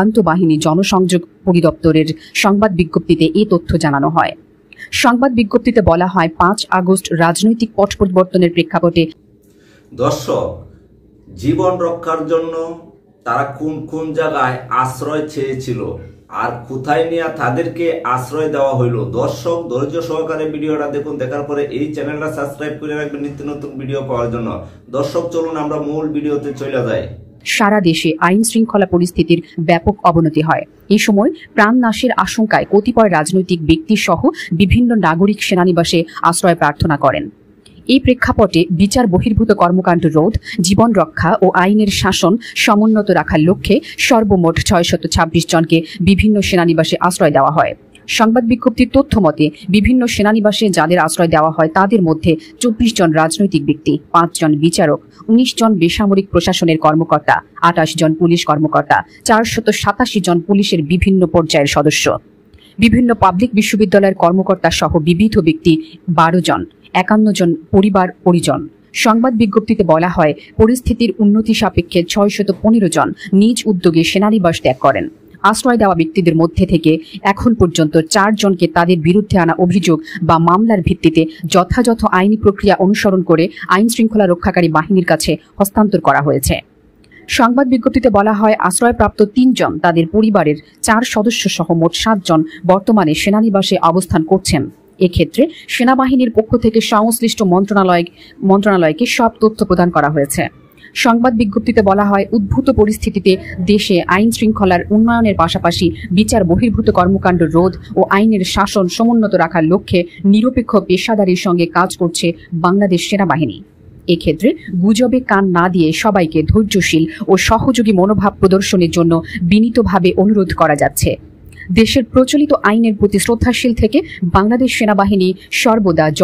আন্তঃবাহিনী জনসংযোগ পরিদপ্তরের সংবাদ বিজ্ঞপ্তিতে এ তথ্য জানানো হয় সংবাদ বিজ্ঞপ্তিতে বলা হয় পাঁচ আগস্ট রাজনৈতিক পথ পরিবর্তনের প্রেক্ষাপটে দর্শক জীবন রক্ষার জন্য তারা কোন কোন জায়গায় আশ্রয় চেয়েছিল আর কোথায় নিয়ে তাদেরকে আশ্রয় দেওয়া হইল দর্শক ধৈর্য সহকারে ভিডিওটা দেখুন দেখার পরে এই চ্যানেলটা সাবস্ক্রাইব করে রাখবেন নিত্য নতুন ভিডিও পাওয়ার জন্য দর্শক চলুন আমরা মূল ভিডিওতে চলে যাই সারা দেশে আইন শৃঙ্খলা পরিস্থিতির ব্যাপক অবনতি হয় এই সময় প্রাণ নাশের আশঙ্কায় কতিপয় রাজনৈতিক ব্যক্তি সহ বিভিন্ন নাগরিক সেনানিবাসে আশ্রয় প্রার্থনা করেন এই প্রেক্ষাপটে বিচার বহির্ভূত কর্মকাণ্ড রোধ জীবন রক্ষা ও আইনের শাসন সমুন্নত রাখার লক্ষ্যে সর্বমোট ছয়শত ছাব্বিশ জনকে বিভিন্ন সেনানিবাসে আশ্রয় দেওয়া হয় সংবাদ বিজ্ঞপ্তির তথ্য মতে বিভিন্ন সেনানিবাসে যাদের আশ্রয় দেওয়া হয় তাদের মধ্যে চব্বিশ জন রাজনৈতিক ব্যক্তি পাঁচজন বিচারক উনিশ জন বেসামরিক প্রশাসনের কর্মকর্তা আটাশ জন পুলিশ কর্মকর্তা চারশত সাতাশি জন পুলিশের বিভিন্ন পর্যায়ের সদস্য বিভিন্ন পাবলিক বিশ্ববিদ্যালয়ের কর্মকর্তা সহ বিবিধ ব্যক্তি বারো জন একান্ন জন পরিবার পরিজন সংবাদ বিজ্ঞপ্তিতে বলা হয় পরিস্থিতির উন্নতি সাপেক্ষে ছয়শত পনেরো জন নিজ উদ্যোগে সেনানিবাস ত্যাগ করেন আশ্রয় দেওয়া ব্যক্তিদের মধ্যে থেকে এখন পর্যন্ত চারজনকে তাদের বিরুদ্ধে আনা অভিযোগ বা মামলার ভিত্তিতে যথাযথ আইনি প্রক্রিয়া অনুসরণ করে আইন শৃঙ্খলা রক্ষাকারী বাহিনীর কাছে হস্তান্তর করা হয়েছে সংবাদ বিজ্ঞপ্তিতে বলা হয় আশ্রয়প্রাপ্ত তিনজন তাদের পরিবারের চার সদস্য সহ মোট সাতজন বর্তমানে সেনানিবাসে অবস্থান করছেন এক্ষেত্রে সেনাবাহিনীর পক্ষ থেকে সংশ্লিষ্ট মন্ত্রণালয় মন্ত্রণালয়কে সব তথ্য প্রদান করা হয়েছে সংবাদ বিজ্ঞপ্তিতে বলা হয় উদ্ভূত পরিস্থিতিতে দেশে আইন শৃঙ্খলার উন্নয়নের পাশাপাশি বিচার বহির্ভূত কর্মকাণ্ড রোধ ও আইনের শাসন সমুন্নত রাখার লক্ষ্যে নিরপেক্ষ পেশাদারির সঙ্গে কাজ করছে বাংলাদেশ সেনাবাহিনী এক্ষেত্রে গুজবে কান না দিয়ে সবাইকে ধৈর্যশীল ও সহযোগী মনোভাব প্রদর্শনের জন্য বিনীতভাবে অনুরোধ করা যাচ্ছে দেশের প্রচলিত আইনের প্রতি শ্রদ্ধাশীল থেকে বাংলাদেশ সেনাবাহিনী সর্বদা